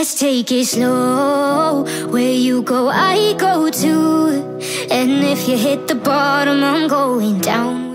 Let's take it slow. Where you go, I go too. And if you hit the bottom, I'm going down.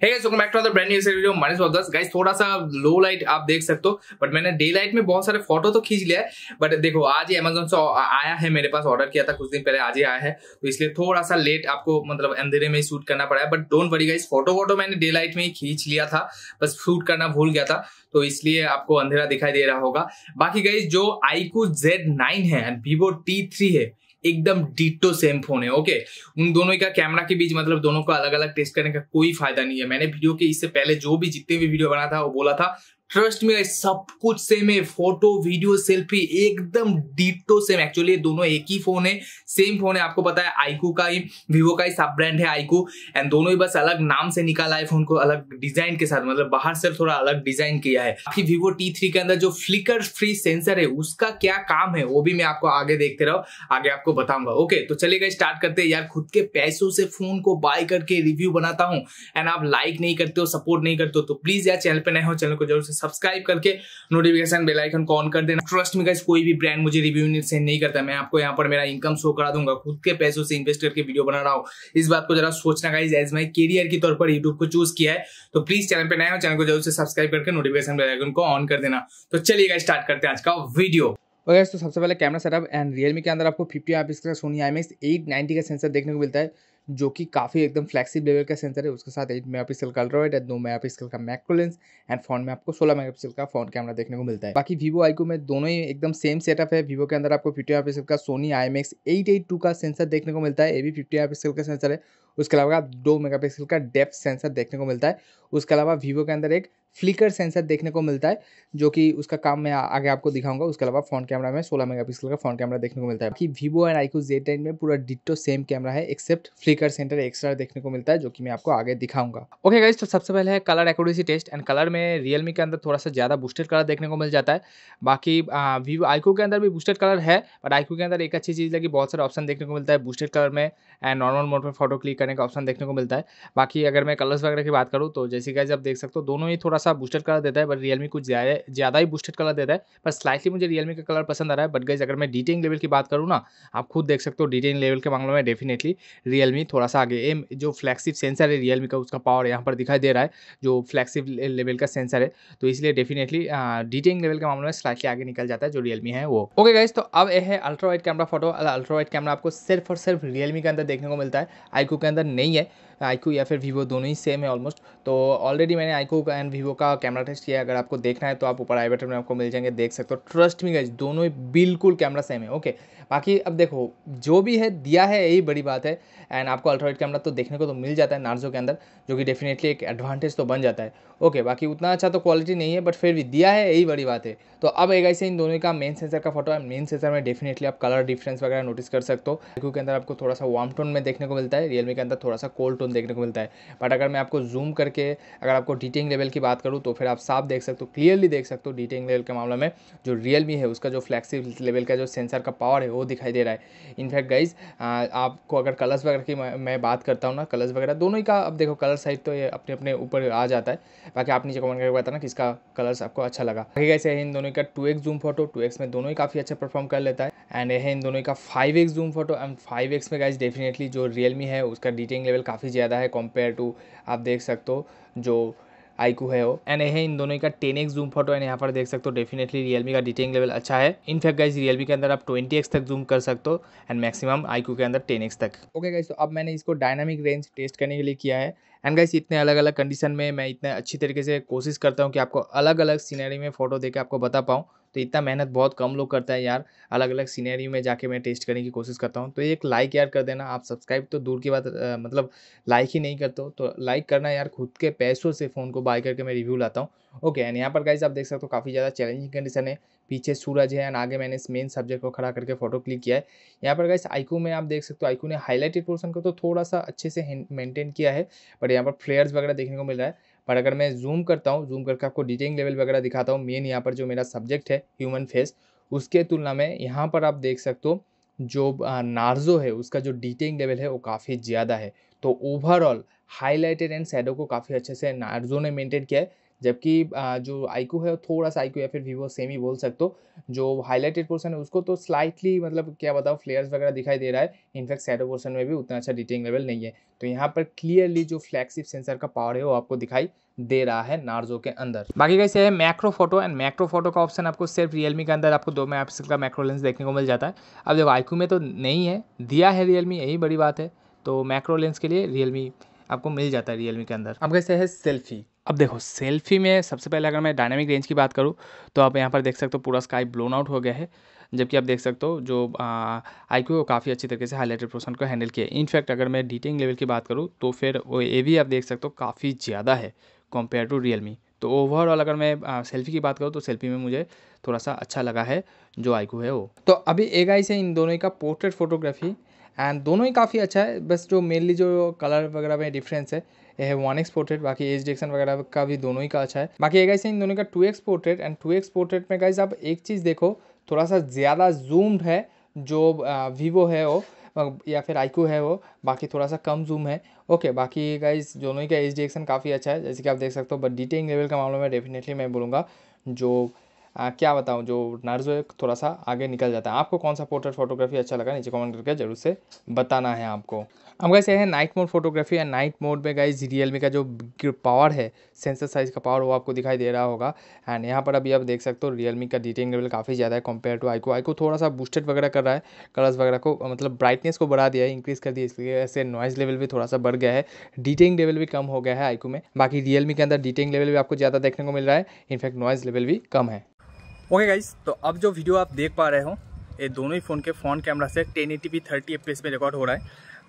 hey guys, welcome back to brand new video. Minus दस guys थोड़ा सा लो light आप देख सकते हो but मैंने day light में बहुत सारे फोटो तो खींच लिया है बट देखो आज ही अमेजोन से आया है मेरे पास ऑर्डर किया था कुछ दिन पहले आज ही आया है तो इसलिए थोड़ा सा लेट आपको मतलब अंधेरे में ही शूट करना पड़ा है but don't worry guys photo वोटो मैंने डे लाइट में ही खींच लिया था बस शूट करना भूल गया था तो इसलिए आपको अंधेरा दिखाई दे रहा होगा बाकी गाइस जो आईकू जेड नाइन है एंड वीवो टी है एकदम डिटो सेम फोन है ओके उन दोनों का कैमरा के बीच मतलब दोनों को अलग अलग टेस्ट करने का कोई फायदा नहीं है मैंने वीडियो के इससे पहले जो भी जितने भी वीडियो बना था वो बोला था ट्रस्ट में सब कुछ सेम है फोटो वीडियो सेल्फी एकदम डिटो सेम एक्चुअली दोनों एक ही फोन है सेम फोन है आपको पता है आईकू का ही वीवो का ही सब ब्रांड है आईकू एंड दोनों ही बस अलग नाम से निकाला है फोन को अलग डिजाइन के साथ मतलब बाहर से थोड़ा अलग डिजाइन किया है आपकी वीवो टी थ्री के अंदर जो फ्लिकर फ्री सेंसर है उसका क्या काम है वो भी मैं आपको आगे देखते रहो आगे आपको बताऊंगा ओके तो चलेगा स्टार्ट करते हैं यार खुद के पैसों से फोन को बाय करके रिव्यू बनाता हूँ एंड आप लाइक नहीं करते हो सपोर्ट नहीं करते हो तो प्लीज यार चैनल पर नए हो चैनल को जरूर सब्सक्राइब करके नोटिफिकेशन बेल आइकन को ऑन कर देना ट्रस्ट में गाइस कोई भी ब्रांड मुझे रिव्यू नहीं सेंड नहीं करता मैं आपको यहाँ पर मेरा इनकम शो करा दूंगा खुद के पैसों से इन्वेस्ट करके वीडियो बना रहा हूँ इस बात को जरा सोचना गाइज एज माई करियर के तौर पर यूट्यूब को चूज किया है तो प्लीज चैनल पर नया हो चैनल को जरूर से सब्सक्राइब करके नोटिफिकेशन बेल आइकन को ऑन कर देना तो चलिएगा स्टार्ट करते हैं आज का वीडियो तो ओके तो सबसे पहले कैमरा सेटअप एंड रियलमी के अंदर आपको फिफ्टी एम का Sony I M H eight ninety का सेंसर देखने को मिलता है जो कि काफ़ी एकदम फ्लैक्सिब लेवल का सेंसर है उसके साथ एट मेगा पिक्सल का अल्ट्रावाइट दो मेगा पिक्सल का मैक्रो लेंस एंड फोन में आपको सोलह मेगा पिक्सल का फोन कैमरा देखने को मिलता है बाकी वीवो आईकू में दोनों ही एकदम सेम सेटअप है वीवो के अंदर आपको फिफ्टी मेगा पिक्सल का Sony I M X eight eight two का सेंसर देखने को मिलता है ए भी फिफ्टी मेगा पिक्सल का सेंसर है उसके अलावा दो मेगापिक्सल का डेप्थ सेंसर देखने को मिलता है उसके अलावा वीवो के अंदर एक फ्लिकर सेंसर देखने को मिलता है जो कि उसका काम मैं आगे आपको दिखाऊंगा उसके अलावा फ्रंट कैमरा में 16 मेगापिक्सल का फ्रंट कैमरा देखने को मिलता है कि Vivo and iQOO J ten में पूरा डिटो सेम कैमरा है एक्सेप्ट फ्लिकर सेंटर एक्स्ट्रा देखने को मिलता है जो कि मैं आपको आगे दिखाऊंगा ओके गाइज तो सबसे पहले है colour accuracy test and colour में रियलमी के अंदर थोड़ा सा ज़्यादा बूस्टेड कलर देखने को मिल जाता है बाकी वीवो आईक्यू के अंदर भी बूस्टेड कलर है बट आईक्यू के अंदर एक अच्छी चीज़ लगी बहुत सारे ऑप्शन देखने को मिलता है बूस्टेड कलर में एंड नॉर्मल मोड पर फोटो क्लिक करने का ऑप्शन देखने को मिलता है बाकी अगर मैं कलर्स वगैरह की बात करूँ तो जैसे कि आप देख सकते हो दोनों ही थोड़ा सा बूस्टेड कलर देता है बट रियलमी कुछ ज़्यादा ही बूस्टेड कलर देता है पर स्लाइटली मुझे रियलमी का कलर पसंद आ रहा है बट गाइज अगर मैं डिटेलिंग लेवल की बात करूँ ना आप खुद देख सकते हो डिटेलिंग लेवल के मामले में डेफिनेटली रियलमी थोड़ा सा आगे एम जो फ्लैगशिप सेंसर है रियलमी का उसका पावर यहाँ पर दिखाई दे रहा है जो फ्लैगशिप लेवल का सेंसर है तो इसलिए डेफिनेटली डिटेलिंग लेवल के मामले में स्लाइटली आगे निकल जाता है जो रियलमी है वो ओके गाइज तो अब यह है ultra wide camera photo ultra wide camera आपको सिर्फ और सिर्फ रियलमी के अंदर देखने को मिलता है आईकू के अंदर नहीं है आईकू या फिर वीवो दोनों ही सेम है ऑलमोस्ट तो ऑलरेडी मैंने आईकू का एंड वीवो का कैमरा टेस्ट किया अगर आपको देखना है तो आप ऊपर आई बटन में आपको मिल जाएंगे देख सकते हो ट्रस्ट मी गाइज दोनों ही बिल्कुल कैमरा सेम है ओके बाकी अब देखो जो भी है दिया है यही बड़ी बात है एंड आपको अल्ट्राइट कैमरा तो देखने को तो मिल जाता है नार्जो के अंदर जो कि डेफिनेटली एक एडवांटेज तो बन जाता है ओके बाकी उतना अच्छा तो क्वालिटी नहीं है बट फिर भी दिया है यही बड़ी बात है तो अब एक ऐसे इन दोनों का मेन सेंसर का फोटो है मेन सेंसर में डेफिनेटली आप कलर डिफरेंस वगैरह नोटिस कर सकते हो आईकू के अंदर आपको थोड़ा सा वार्म टोन में देखने को मिलता है रियलमी के अंदर थोड़ा सा कोल्ड टोन देखने को मिलता है बट अगर मैं आपको जूम करके अगर आपको डिटेलिंग लेवल की बात करूँ तो फिर आप साफ देख सकते हो क्लियरली देख सकते हो डिटेलिंग लेवल के मामले में जो रियलमी है उसका जो फ्लैक्सी लेवल का जो सेंसर का पावर है वो दिखाई दे रहा है इनफैक्ट गाइज आपको अगर कलर्स वगैरह की मैं बात करता हूँ ना कलर्स वगैरह दोनों ही का अब देखो कलर साइज तो ये अपने अपने ऊपर आ जाता है बाकी आप नीचे कमेंट करके बताना किसका कलर्स आपको अच्छा लगा बाकी गाइस इन दोनों का two X zoom photo two X में दोनों ही काफ़ी अच्छा परफॉर्म कर लेता है एंड है इन दोनों का five X zoom photo and five X में गाइज डेफिनेटली जो रियलमी है उसका डिटेलिंग लेवल काफ़ी ज़्यादा है कम्पेयर टू आप देख सकते हो जो आईकू है वो एंड है इन दोनों का ten X zoom photo and यहाँ पर देख सकते हो डेफिनेटली रियलमी का डिटेलिंग लेवल अच्छा है इनफैक्ट गाइज रियलमी के अंदर आप ट्वेंटी एक्स तक जूम कर सकते हो एंड मैक्सिमम आईकू के अंदर टेन एक्स तक ओके गाइज तो अब मैंने इसको डायनामिक रेंज टेस्ट करने के लिए किया है एंड गाइस इतने अलग अलग कंडीशन में मैं इतने अच्छी तरीके से कोशिश करता हूँ कि आपको अलग अलग सीनरी में फोटो देकर आपको बता पाऊँ तो इतना मेहनत बहुत कम लोग करता है यार अलग अलग सीनरी में जाके मैं टेस्ट करने की कोशिश करता हूँ तो एक लाइक यार कर देना आप सब्सक्राइब तो दूर की बात मतलब लाइक ही नहीं करते हो तो लाइक करना यार खुद के पैसों से फ़ोन को बाय करके मैं रिव्यू लाता हूँ ओके एंड यहाँ पर गाइज आप देख सकते हो काफ़ी ज़्यादा चैलेंजिंग कंडीशन है पीछे सूरज है एंड आगे मैंने इस मेन सब्जेक्ट को खड़ा करके फोटो क्लिक किया है यहाँ पर गाइस आईकू में आप देख सकते हो आईकू ने हाईलाइटेड पोर्सन को तो थोड़ा सा अच्छे से मेंटेन किया है बट यहाँ पर फ्लेयर्स वगैरह देखने को मिल रहा है पर अगर मैं जूम करता हूँ जूम करके आपको डिटेलिंग लेवल वगैरह दिखाता हूँ मेन यहाँ पर जो मेरा सब्जेक्ट है ह्यूमन फेस उसके तुलना में यहाँ पर आप देख सकते हो जो नार्जो है उसका जो डिटेलिंग लेवल है वो काफ़ी ज़्यादा है तो ओवरऑल हाईलाइटेड एंड शेडो को काफ़ी अच्छे से नार्जो ने मेंटेन किया है जबकि जो आईक्यू है थोड़ा सा आईक्यू या फिर वीवो सेम ही बोल सकते हो जो हाईलाइटेड पोर्सन है उसको तो स्लाइटली मतलब क्या बताओ फ्लेयर्स वगैरह दिखाई दे रहा है इनफैक्ट सैडो पोर्सन में भी उतना अच्छा डिटेलिंग लेवल नहीं है तो यहाँ पर क्लियरली जो फ्लैगशिप सेंसर का पावर है वो आपको दिखाई दे रहा है नार्जो के अंदर बाकी कैसे है macro photo and macro photo का ऑप्शन आपको सिर्फ रियलमी के अंदर आपको दो मेगापिक्सल का मैक्रो लेंस देखने को मिल जाता है अब जब आईक्यू में तो नहीं है दिया है रियलमी यही बड़ी बात है तो मैक्रो लेंस के लिए रियलमी आपको मिल जाता है रियलमी के अंदर अब कैसे है सेल्फी अब देखो सेल्फी में सबसे पहले अगर मैं डायनामिक रेंज की बात करूँ तो आप यहाँ पर देख सकते हो पूरा स्काई ब्लोन आउट हो गया है जबकि आप देख सकते हो जो आई क्यू काफ़ी अच्छी तरीके से हाईलाइटेड पोर्सन को हैंडल किया है इनफैक्ट अगर मैं डिटेलिंग लेवल की बात करूँ तो फिर वो ए भी आप देख सकते हो काफ़ी ज़्यादा है कम्पेयर टू रियल मी तो ओवरऑल अगर मैं सेल्फी की बात करूँ तो सेल्फी में मुझे थोड़ा सा अच्छा लगा है जो आईकू है वो तो अभी आई से इन दोनों का पोर्ट्रेट फोटोग्राफी एंड दोनों ही काफ़ी अच्छा है बस जो मेनली जो कलर वगैरह में डिफरेंस है यह है वन एक्स पोर्ट्रेट बाकी एच डिक्शन वगैरह का भी दोनों ही का अच्छा है बाकी एक गाइस इन दोनों का two X portrait and two X portrait में गाइज आप एक चीज़ देखो थोड़ा सा ज़्यादा जूम्ड है जो वीवो है वो या फिर आईक्यू है वो बाकी थोड़ा सा कम जूम है ओके बाकी गाइज़ दोनों ही का एच डी एक्सन काफ़ी अच्छा है जैसे कि आप देख सकते हो बट डिटेलिंग लेवल का मामले में डेफिनेटली मैं बोलूँगा जो क्या बताऊँ जो नार्जो है थोड़ा सा आगे निकल जाता है आपको कौन सा पोर्ट्रेट फोटोग्राफी अच्छा लगा नीचे कमेंट करके जरूर से बताना है आपको अब गाइस ये है night mode photography and night mode में गाइज रियलमी का जो पावर है सेंसर साइज का पावर वो आपको दिखाई दे रहा होगा एंड यहाँ पर अभी आप देख सकते हो रियलमी का डिटेलिंग लेवल काफ़ी ज़्यादा है कंपेयर टू आईको आईको थोड़ा सा बूस्टेड वगैरह कर रहा है कलर्स वगैरह को मतलब ब्राइटनेस को बढ़ा दिया है इंक्रीज़ कर दिया इसलिए ऐसे नॉइज़ लेवल भी थोड़ा सा बढ़ गया है डिटेलिंग लेवल भी कम हो गया है आईको में बाकी रियलमी के अंदर डिटेलिंग लेवल भी आपको ज़्यादा देखने को मिल रहा है इनफैक्ट नॉइज़ लेवल भी कम है ओके okay गाइज तो अब जो वीडियो आप देख पा रहे हो ये दोनों ही फ़ोन के फ़ोन कैमरा से ten eighty P thirty F में रिकॉर्ड हो रहा है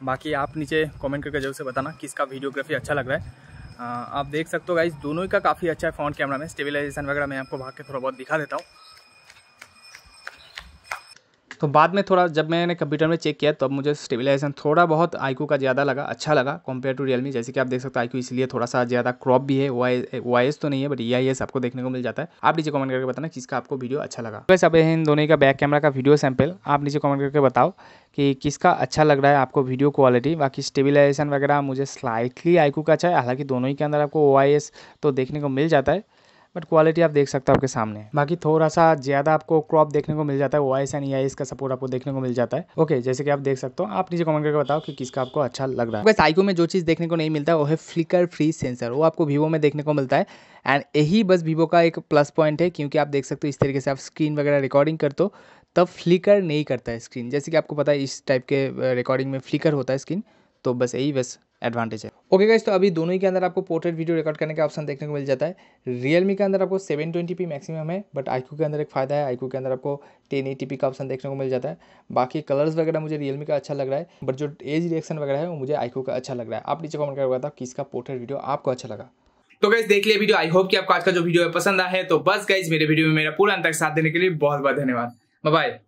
बाकी आप नीचे कमेंट करके जरूर से बताना किसका वीडियोग्राफी अच्छा लग रहा है आ, आप देख सकते हो गाइज दोनों ही का काफ़ी अच्छा है फ़ोन कैमरा में स्टेबिलाइजेशन वगैरह मैं आपको भाग के थोड़ा बहुत दिखा देता हूँ तो बाद में थोड़ा जब मैंने कंप्यूटर में चेक किया तब तो मुझे स्टेबिलाइजेशन थोड़ा बहुत आई का ज़्यादा लगा अच्छा लगा कम्पेयर टू रियलमी जैसे कि आप देख सकते हैं आईक्यू इसलिए थोड़ा सा ज़्यादा क्रॉप भी है वाई तो नहीं है बट ई e आपको देखने को मिल जाता है आप नीचे कमेंट करके बताना किसका आपको वीडियो अच्छा लगा बस अब इन दोनों का बैक कैमरा का वीडियो सैम्पल आप नीचे कमेंट करके बताओ कि किसका अच्छा लग रहा है आपको वीडियो क्वालिटी बाकी स्टेबिलाइजेशन वगैरह मुझे स्लाइटली आईकू का अच्छा है हालांकि दोनों ही के अंदर आपको ओ तो देखने को मिल जाता है बट क्वालिटी आप देख सकते हो आपके सामने बाकी थोड़ा सा ज़्यादा आपको क्रॉप देखने को मिल जाता है वॉइस एंड ई का सपोर्ट आपको देखने को मिल जाता है ओके जैसे कि आप देख सकते हो आप नीचे कमेंट करके बताओ कि किसका आपको अच्छा लग रहा है बस आईको में जो चीज़ देखने को नहीं मिलता है वो है फ्लिकर फ्री सेंसर वो आपको वीवो में देखने को मिलता है एंड यही बस वीवो का एक प्लस पॉइंट है क्योंकि आप देख सकते हो इस तरीके से आप स्क्रीन वगैरह रिकॉर्डिंग करते हो तब फ्लिकर नहीं करता है स्क्रीन जैसे कि आपको पता है इस टाइप के रिकॉर्डिंग uh, में फ्लिकर होता है स्क्रीन तो बस यही बस एडवांटेज है ओके okay गाइज तो अभी दोनों ही के अंदर आपको पोर्ट्रेट वीडियो रिकॉर्ड करने का ऑप्शन देखने को मिल जाता है रियलमी के अंदर आपको 720p मैक्सिमम है बट आई के अंदर एक फायदा है आई के अंदर आपको 1080p का ऑप्शन देखने को मिल जाता है बाकी कलर्स वगैरह मुझे रियलमी का अच्छा लग रहा है बट जो एज रिएक्शन वगैरह है वो मुझे आई का अच्छा लग रहा है आप नीचे कमेंट करवा था किसका पोर्ट्रेट वीडियो आपको अच्छा लगा तो गाइज देख लिया वीडियो आई होप कि आपको आज का जो वीडियो है पसंद आया है तो बस गाइज मेरे वीडियो में मेरा पूरा अंतर साथ देने के लिए बहुत बहुत धन्यवाद बाय